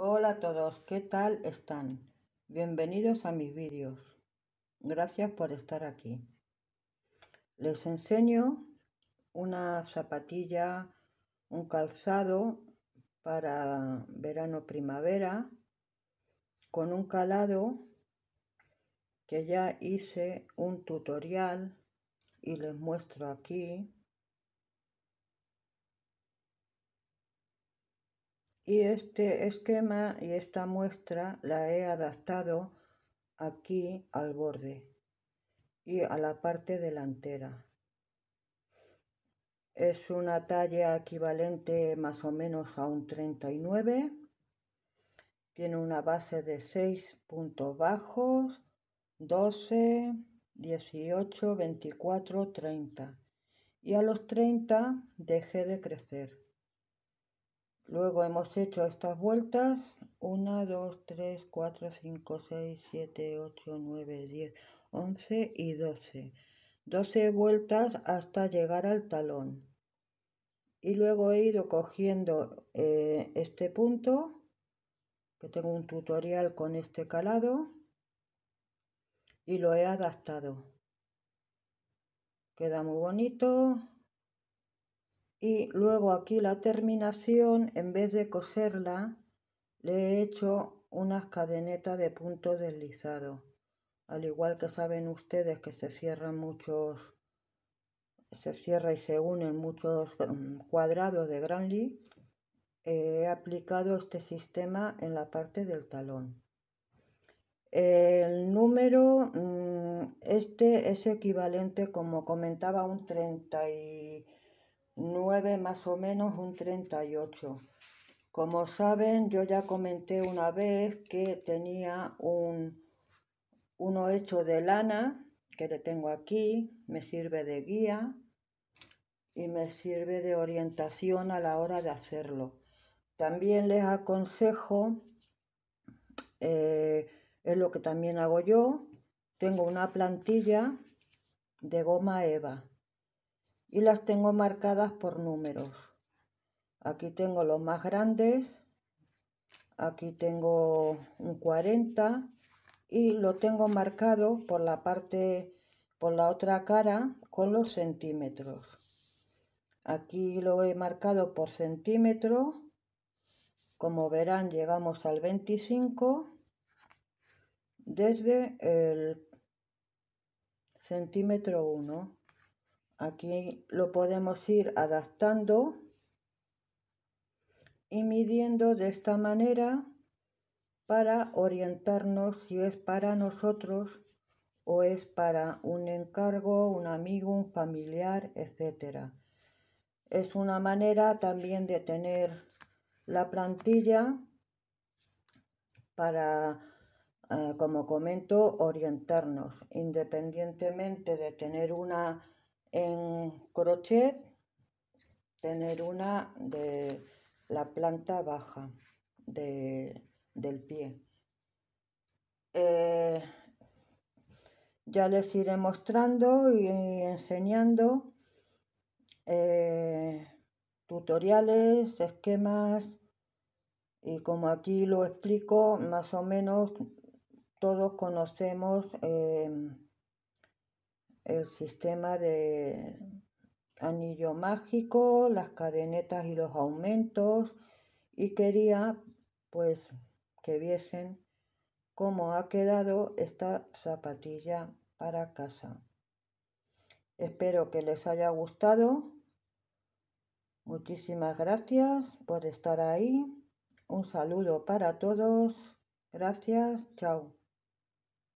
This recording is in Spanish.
Hola a todos, ¿qué tal están? Bienvenidos a mis vídeos. Gracias por estar aquí. Les enseño una zapatilla, un calzado para verano-primavera con un calado que ya hice un tutorial y les muestro aquí Y este esquema y esta muestra la he adaptado aquí al borde y a la parte delantera. Es una talla equivalente más o menos a un 39. Tiene una base de 6 puntos bajos, 12, 18, 24, 30. Y a los 30 dejé de crecer. Luego hemos hecho estas vueltas. 1, 2, 3, 4, 5, 6, 7, 8, 9, 10, 11 y 12. 12 vueltas hasta llegar al talón. Y luego he ido cogiendo eh, este punto, que tengo un tutorial con este calado, y lo he adaptado. Queda muy bonito y luego aquí la terminación en vez de coserla le he hecho unas cadenetas de punto deslizado al igual que saben ustedes que se cierran muchos se cierra y se unen muchos mm, cuadrados de Granly eh, he aplicado este sistema en la parte del talón el número mm, este es equivalente como comentaba un 30 y 9 más o menos un 38. Como saben, yo ya comenté una vez que tenía un, uno hecho de lana, que le tengo aquí, me sirve de guía y me sirve de orientación a la hora de hacerlo. También les aconsejo, eh, es lo que también hago yo, tengo una plantilla de goma eva y las tengo marcadas por números. Aquí tengo los más grandes, aquí tengo un 40 y lo tengo marcado por la parte, por la otra cara con los centímetros. Aquí lo he marcado por centímetro. Como verán, llegamos al 25 desde el centímetro 1. Aquí lo podemos ir adaptando y midiendo de esta manera para orientarnos si es para nosotros o es para un encargo, un amigo, un familiar, etc. Es una manera también de tener la plantilla para, eh, como comento, orientarnos, independientemente de tener una en crochet tener una de la planta baja del pie eh, ya les iré mostrando y enseñando eh, tutoriales esquemas y como aquí lo explico más o menos todos conocemos eh, el sistema de anillo mágico, las cadenetas y los aumentos y quería pues que viesen cómo ha quedado esta zapatilla para casa. Espero que les haya gustado. Muchísimas gracias por estar ahí. Un saludo para todos. Gracias. Chao.